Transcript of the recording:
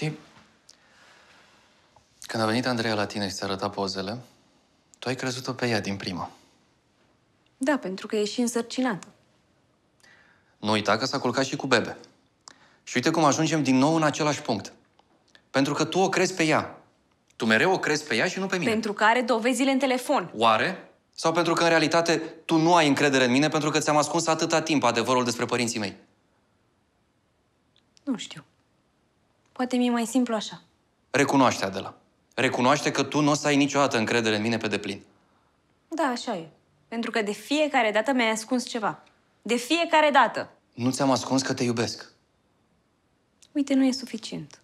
Știi, când a venit Andreea la tine și ți-a arătat pozele, tu ai crezut-o pe ea din prima. Da, pentru că e și însărcinată. Nu uita că s-a culcat și cu bebe. Și uite cum ajungem din nou în același punct. Pentru că tu o crezi pe ea. Tu mereu o crezi pe ea și nu pe mine. Pentru că are dovezile în telefon. Oare? Sau pentru că, în realitate, tu nu ai încredere în mine pentru că ți-am ascuns atâta timp adevărul despre părinții mei? Nu știu. Poate mi-e mai simplu așa. Recunoaște, Adela. Recunoaște că tu nu o să ai niciodată încredere în mine pe deplin. Da, așa e. Pentru că de fiecare dată mi-ai ascuns ceva. De fiecare dată. Nu ți-am ascuns că te iubesc. Uite, nu e suficient.